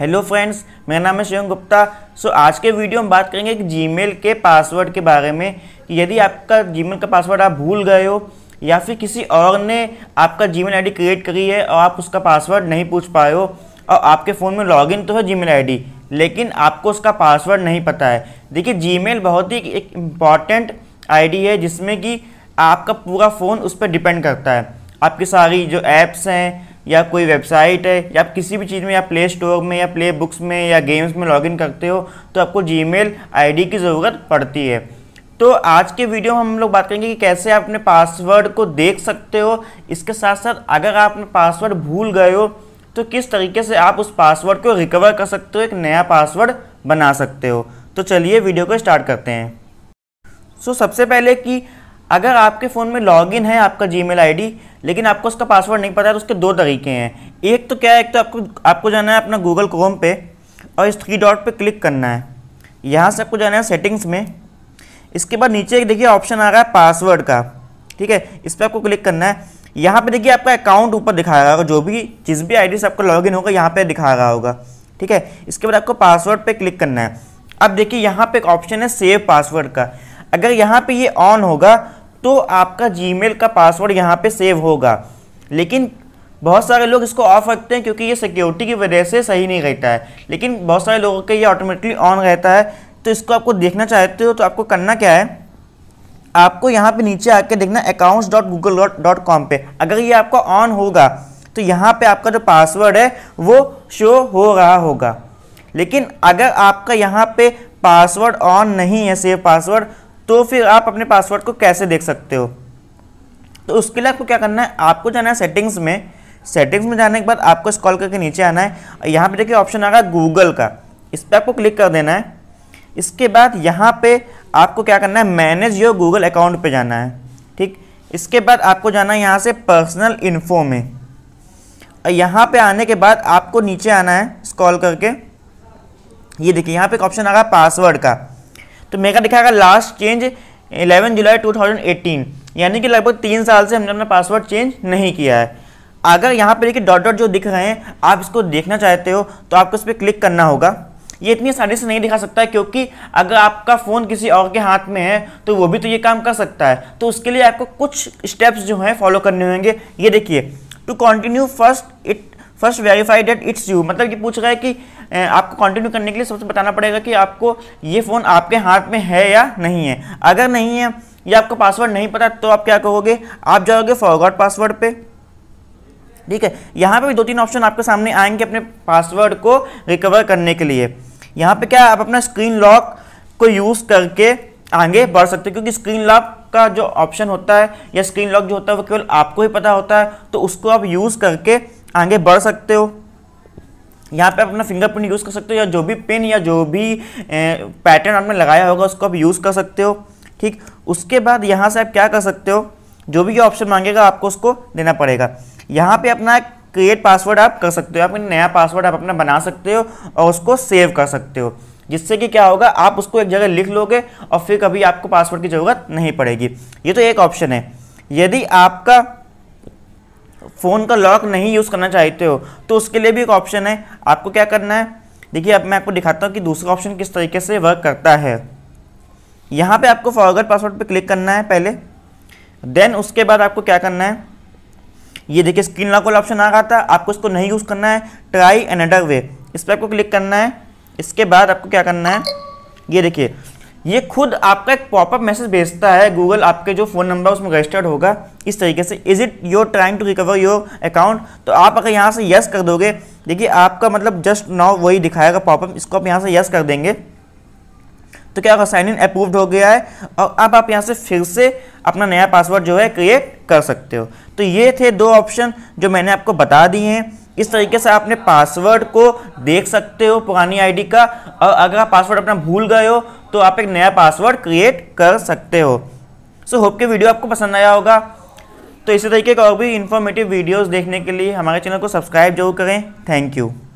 hello friends मेरा नाम है शिवम गुप्ता सो आज के वीडियो में बात करेंगे जीमेल के पासवर्ड के बारे में कि यदि आपका जीमेल का पासवर्ड आप भूल गए हो या फिर किसी और ने आपका जीमेल आईडी क्रिएट करी है और आप उसका पासवर्ड नहीं पूछ पाए हो और आपके फ़ोन में लॉगिन तो है जीमेल आईडी लेकिन आपको उसका पासवर्ड नहीं पता है देखिए जीमेल बहुत ही एक इम्पॉर्टेंट आईडी है जिसमें कि आपका पूरा फ़ोन उस पर डिपेंड करता है आपकी सारी जो ऐप्स हैं या कोई वेबसाइट है या आप किसी भी चीज़ में या प्ले स्टोर में या प्ले बुक्स में या गेम्स में लॉगिन करते हो तो आपको जी मेल की ज़रूरत पड़ती है तो आज के वीडियो में हम लोग बात करेंगे कि कैसे आप अपने पासवर्ड को देख सकते हो इसके साथ साथ अगर आप अपने पासवर्ड भूल गए हो तो किस तरीके से आप उस पासवर्ड को रिकवर कर सकते हो एक नया पासवर्ड बना सकते हो तो चलिए वीडियो को स्टार्ट करते हैं सो so, सबसे पहले कि अगर आपके फ़ोन में लॉगिन है आपका जी मेल लेकिन आपको उसका पासवर्ड नहीं पता है तो उसके दो तरीके हैं एक तो क्या है एक तो आपको आपको जाना है अपना गूगल क्रोम पे और इस थ्री डॉट पे क्लिक करना है यहाँ से आपको जाना है सेटिंग्स में इसके बाद नीचे एक देखिए ऑप्शन आ रहा है पासवर्ड का ठीक है इस पर आपको क्लिक करना है यहाँ पर देखिए आपका अकाउंट ऊपर दिखा रहा होगा जो भी जिस भी डी से आपका लॉगिन होगा यहाँ पर दिखा रहा होगा ठीक है इसके बाद आपको पासवर्ड पर क्लिक करना है अब देखिए यहाँ पर एक ऑप्शन है सेव पासवर्ड का अगर यहाँ पर ये ऑन होगा तो आपका जीमेल का पासवर्ड यहाँ पे सेव होगा लेकिन बहुत सारे लोग इसको ऑफ रखते हैं क्योंकि ये सिक्योरिटी की वजह से सही नहीं रहता है लेकिन बहुत सारे लोगों के ये ऑटोमेटिकली ऑन रहता है तो इसको आपको देखना चाहते हो तो आपको करना क्या है आपको यहाँ पे नीचे आके देखना accounts dot Google dot com पर अगर ये आपका ऑन होगा तो यहाँ पे आपका जो पासवर्ड है वो शो हो रहा होगा लेकिन अगर आपका यहाँ पर पासवर्ड ऑन नहीं है सेव पासवर्ड तो फिर आप अपने पासवर्ड को कैसे देख सकते हो तो उसके लिए आपको क्या करना है आपको जाना है सेटिंग्स में सेटिंग्स में जाने के बाद आपको स्कॉल करके नीचे आना है और यहाँ पर देखिए ऑप्शन आ रहा है गूगल का इस पर आपको क्लिक कर देना है इसके बाद यहाँ पे आपको क्या करना है मैनेज योर गूगल अकाउंट पे जाना है ठीक इसके बाद आपको जाना है यहाँ से पर्सनल इन्फो में और यहाँ पे आने के बाद आपको नीचे आना है स्कॉल करके ये देखिए यहाँ पे एक ऑप्शन आ रहा है पासवर्ड का तो मेगा दिखाएगा लास्ट चेंज 11 जुलाई 2018 यानी कि लगभग तीन साल से हमने अपना पासवर्ड चेंज नहीं किया है अगर यहाँ पर देखिए डॉट डॉट जो दिख रहे हैं आप इसको देखना चाहते हो तो आपको इस पर क्लिक करना होगा ये इतनी आसानी से नहीं दिखा सकता है क्योंकि अगर आपका फ़ोन किसी और के हाथ में है तो वो भी तो ये काम कर सकता है तो उसके लिए आपको कुछ स्टेप्स जो हैं फॉलो करने होंगे ये देखिए to continue first it first verify that it's you मतलब ये पूछ रहा है कि आपको कंटिन्यू करने के लिए सबसे बताना पड़ेगा कि आपको ये फ़ोन आपके हाथ में है या नहीं है अगर नहीं है या आपको पासवर्ड नहीं पता तो आप क्या कहोगे आप जाओगे फॉरगॉट पासवर्ड पे ठीक है यहाँ पे भी दो तीन ऑप्शन आपके सामने आएंगे अपने पासवर्ड को रिकवर करने के लिए यहाँ पे क्या आप अपना स्क्रीन लॉक को यूज़ करके आगे बढ़ सकते हो क्योंकि स्क्रीन लॉक का जो ऑप्शन होता है या स्क्रीन लॉक जो होता है वो केवल आपको ही पता होता है तो उसको आप यूज़ करके आगे बढ़ सकते हो यहाँ पे अपना फिंगरप्रिंट यूज़ कर सकते हो या जो भी पिन या जो भी पैटर्न आपने लगाया होगा उसको आप यूज़ कर सकते हो ठीक उसके बाद यहाँ से आप क्या कर सकते हो जो भी ये ऑप्शन मांगेगा आपको उसको देना पड़ेगा यहाँ पे अपना क्रिएट पासवर्ड आप कर सकते हो आप नया पासवर्ड आप अपना बना सकते हो और उसको सेव कर सकते हो जिससे कि क्या होगा आप उसको एक जगह लिख लोगे और फिर कभी आपको पासवर्ड की ज़रूरत नहीं पड़ेगी ये तो एक ऑप्शन है यदि आपका फ़ोन का लॉक नहीं यूज़ करना चाहते हो तो उसके लिए भी एक ऑप्शन है आपको क्या करना है देखिए अब मैं आपको दिखाता हूँ कि दूसरा ऑप्शन किस तरीके से वर्क करता है यहाँ पे आपको फॉरवर्ड पासवर्ड पे क्लिक करना है पहले देन उसके बाद आपको क्या करना है ये देखिए स्क्रीन लॉक वाला ऑप्शन आ रहा था आपको इसको नहीं यूज़ करना है ट्राई एनडर वे इस पर आपको क्लिक करना है इसके बाद आपको क्या करना है ये देखिए ये खुद आपका एक पॉपअप मैसेज भेजता है गूगल आपके जो फ़ोन नंबर उसमें रजिस्टर्ड होगा इस तरीके से is it your trying to recover your account तो आप अगर यहाँ से यस कर दोगे देखिए आपका मतलब जस्ट नाउ वही दिखाएगा पॉपअप इसको आप यहाँ से यस कर देंगे तो क्या होगा साइन इन अप्रूव्ड हो गया है और अब आप यहाँ से फिर से अपना नया पासवर्ड जो है क्रिएट कर सकते हो तो ये थे दो ऑप्शन जो मैंने आपको बता दिए हैं इस तरीके से आपने पासवर्ड को देख सकते हो पुरानी आईडी का और अगर आप पासवर्ड अपना भूल गए हो तो आप एक नया पासवर्ड क्रिएट कर सकते हो सो होप के वीडियो आपको पसंद आया होगा तो इसी तरीके का और भी इन्फॉर्मेटिव वीडियोस देखने के लिए हमारे चैनल को सब्सक्राइब जरूर करें थैंक यू